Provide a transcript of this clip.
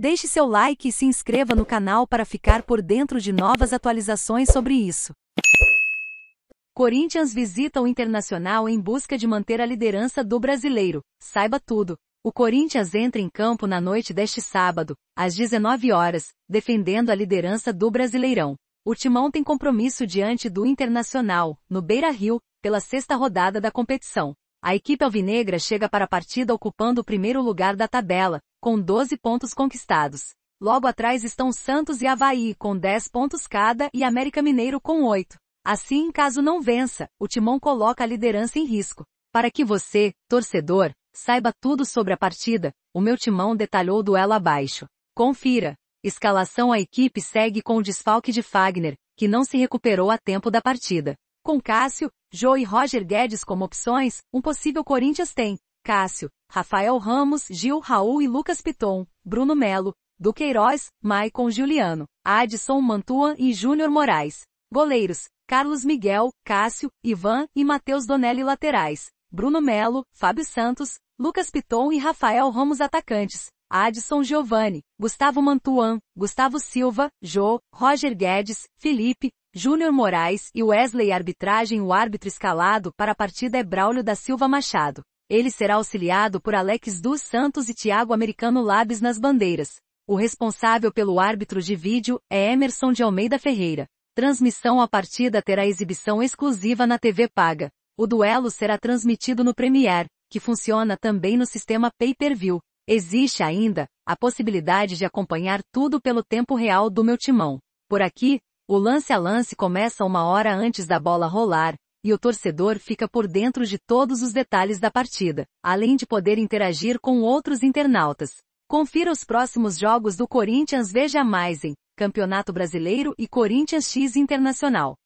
Deixe seu like e se inscreva no canal para ficar por dentro de novas atualizações sobre isso. Corinthians visita o Internacional em busca de manter a liderança do brasileiro. Saiba tudo. O Corinthians entra em campo na noite deste sábado, às 19 horas, defendendo a liderança do Brasileirão. O Timão tem compromisso diante do Internacional, no Beira-Rio, pela sexta rodada da competição. A equipe alvinegra chega para a partida ocupando o primeiro lugar da tabela, com 12 pontos conquistados. Logo atrás estão Santos e Havaí, com 10 pontos cada, e América Mineiro com 8. Assim, caso não vença, o Timão coloca a liderança em risco. Para que você, torcedor, saiba tudo sobre a partida, o meu Timão detalhou o duelo abaixo. Confira. Escalação a equipe segue com o desfalque de Fagner, que não se recuperou a tempo da partida. Com Cássio, Joe e Roger Guedes como opções, um possível Corinthians tem. Cássio, Rafael Ramos, Gil Raul e Lucas Piton, Bruno Melo, Duqueiroz, Maicon Juliano, Adson Mantua e Júnior Moraes. Goleiros, Carlos Miguel, Cássio, Ivan e Matheus Donelli laterais. Bruno Melo, Fábio Santos, Lucas Piton e Rafael Ramos atacantes. Adson Giovanni, Gustavo Mantuan, Gustavo Silva, Jô, Roger Guedes, Felipe, Júnior Moraes e Wesley Arbitragem O árbitro escalado para a partida é Braulio da Silva Machado. Ele será auxiliado por Alex dos Santos e Thiago Americano Labs nas bandeiras. O responsável pelo árbitro de vídeo é Emerson de Almeida Ferreira. Transmissão à partida terá exibição exclusiva na TV paga. O duelo será transmitido no Premier, que funciona também no sistema Pay-Per-View. Existe ainda a possibilidade de acompanhar tudo pelo tempo real do meu timão. Por aqui, o lance a lance começa uma hora antes da bola rolar, e o torcedor fica por dentro de todos os detalhes da partida, além de poder interagir com outros internautas. Confira os próximos jogos do Corinthians Veja Mais em Campeonato Brasileiro e Corinthians X Internacional.